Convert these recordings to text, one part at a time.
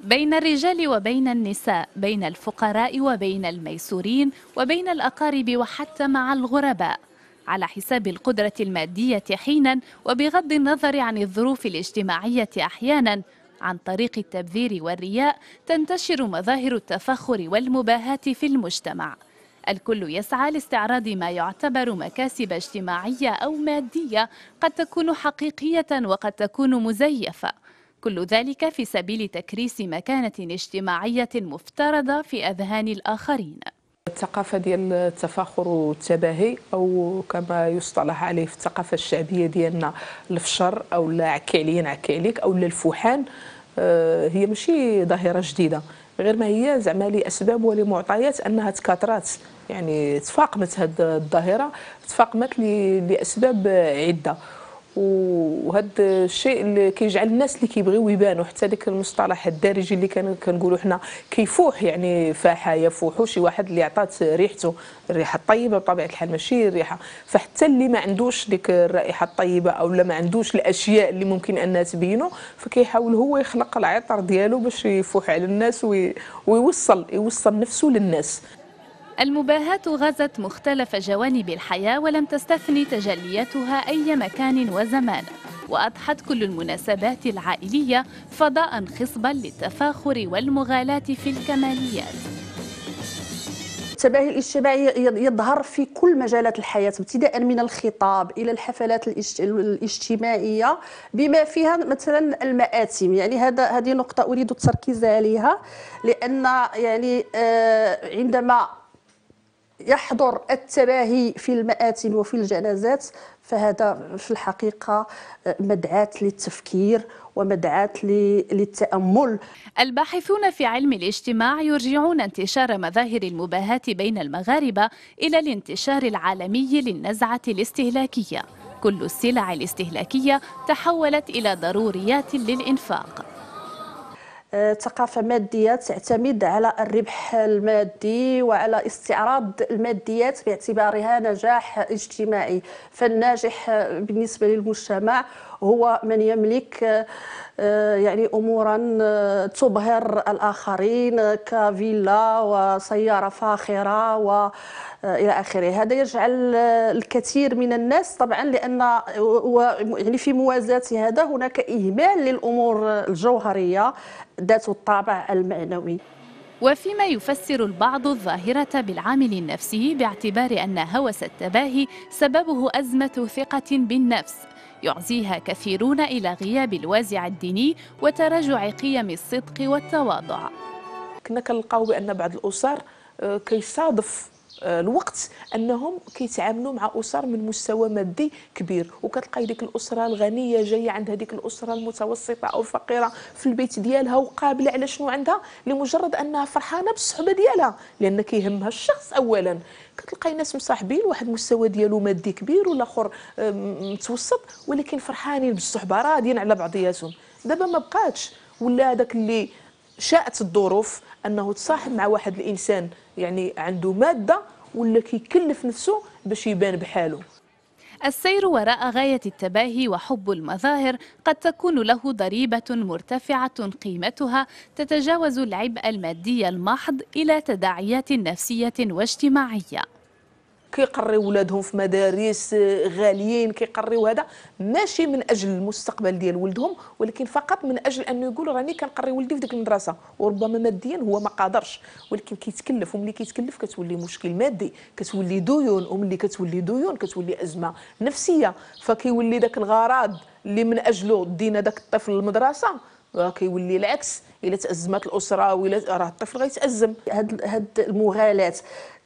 بين الرجال وبين النساء بين الفقراء وبين الميسورين وبين الأقارب وحتى مع الغرباء على حساب القدرة المادية حينا وبغض النظر عن الظروف الاجتماعية أحيانا عن طريق التبذير والرياء تنتشر مظاهر التفخر والمباهاة في المجتمع الكل يسعى لاستعراض ما يعتبر مكاسب اجتماعية أو مادية قد تكون حقيقية وقد تكون مزيفة كل ذلك في سبيل تكريس مكانة اجتماعية مفترضة في أذهان الآخرين الثقافة ديال التفاخر والتباهي أو كما يصطلح عليه في الثقافة الشعبية ديالنا الفشر أو لا عكي عليا نعكي عليك أو الفحان آه، هي ماشي ظاهرة جديدة غير ما هي زعما لاسباب ولمعطيات انها تكاثرات يعني تفاقمت هذه الظاهره تفاقمت لاسباب عده وهذا الشيء اللي كيجعل الناس اللي كيبغيو يبانوا حتى داك المصطلح الدارجي اللي كان كنقولوا حنا كيفوح يعني فاحه يفوحو شي واحد اللي عطات ريحته الريحه الطيبه بطبيعه الحال ماشي الريحه فحتى اللي ما عندوش ديك الرائحه الطيبه او لا ما عندوش الاشياء اللي ممكن انها تبينه فكيحاول هو يخلق العطر ديالو باش يفوح على الناس ويوصل يوصل نفسه للناس المباهاة غزت مختلف جوانب الحياة ولم تستثني تجلياتها أي مكان وزمان وأضحت كل المناسبات العائلية فضاء خصبا للتفاخر والمغالاة في الكماليات التباهي الاجتماعي يظهر في كل مجالات الحياة ابتداء من الخطاب إلى الحفلات الاجتماعية بما فيها مثلا المآتم يعني هذا هذه نقطة أريد التركيز عليها لأن يعني آه، عندما يحضر التباهي في المآتم وفي الجنازات فهذا في الحقيقة آه، مدعاة للتفكير ومدعاة للتأمل الباحثون في علم الاجتماع يرجعون انتشار مظاهر المباهاة بين المغاربة إلى الانتشار العالمي للنزعة الاستهلاكية كل السلع الاستهلاكية تحولت إلى ضروريات للإنفاق ثقافه ماديه تعتمد على الربح المادي وعلى استعراض الماديات باعتبارها نجاح اجتماعي فالناجح بالنسبه للمجتمع هو من يملك آه، يعني امورا آه، تبهر الاخرين كفيلا وسياره فاخره والى آه، اخره هذا يجعل الكثير من الناس طبعا لان يعني في موازاه هذا هناك اهمال للامور الجوهريه ذات الطابع المعنوي وفيما يفسر البعض الظاهرة بالعامل النفسي باعتبار أن هوس التباهي سببه أزمة ثقة بالنفس يعزيها كثيرون إلى غياب الوازع الديني وتراجع قيم الصدق والتواضع كنا كنلقاو بأن بعض الأسر آه، كيصادف آه، الوقت انهم كيتعاملوا مع اسر من مستوى مادي كبير وكتلقاي ديك الاسره الغنيه جايه عند هذيك الاسره المتوسطه او الفقيره في البيت ديالها وقابله على شنو عندها لمجرد انها فرحانه بالصحبه ديالها لان كيهمها الشخص اولا كتلقاي ناس مصاحبين واحد المستوى ديالو مادي كبير والاخر آه، متوسط ولكن فرحانين بالصحبه راضيين على بعضياتهم دابا ما بقاتش ولا هذاك اللي شاءت الظروف انه تصاحب مع واحد الانسان يعني عنده ماده ولا كيكلف نفسه باش يبان بحاله السير وراء غاية التباهي وحب المظاهر قد تكون له ضريبة مرتفعة قيمتها تتجاوز العبء المادي المحض إلى تداعيات نفسية واجتماعية كيقريو ولادهم في مدارس غاليين كيقريو هذا ماشي من اجل المستقبل ديال ولدهم ولكن فقط من اجل انه يقول راني كنقري ولدي في ديك المدرسه وربما ماديا هو ما قادرش ولكن كيتكلف وملي كيتكلف كتولي مشكل مادي كتولي ديون وملي كتولي ديون كتولي ازمه نفسيه فكيولي داك الغرض اللي من اجله دينا داك الطفل المدرسه كيولي العكس الا تازمت الاسره ولا راه الطفل غيتازم هاد هاد المغالاه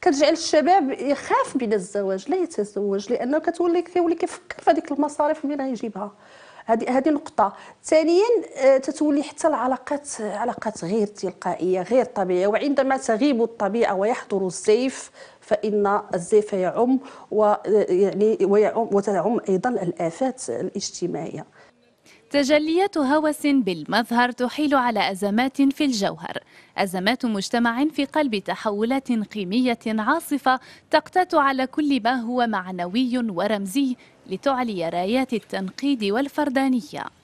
كتجعل الشباب يخاف من الزواج لا يتزوج لانه كتولي كيولي كيفكر في هذيك المصاريف منين غيجيبها هذه هذه نقطة ثانيا آه، تتولي حتى العلاقات علاقات غير تلقائية غير طبيعية وعندما تغيب الطبيعة ويحضر الزيف فإن الزيف يعم ويعني آه، ويعم وتعم أيضا الآفات الاجتماعية تجليات هوس بالمظهر تحيل على أزمات في الجوهر أزمات مجتمع في قلب تحولات قيمية عاصفة تقتات على كل ما هو معنوي ورمزي لتعلي رايات التنقيد والفردانية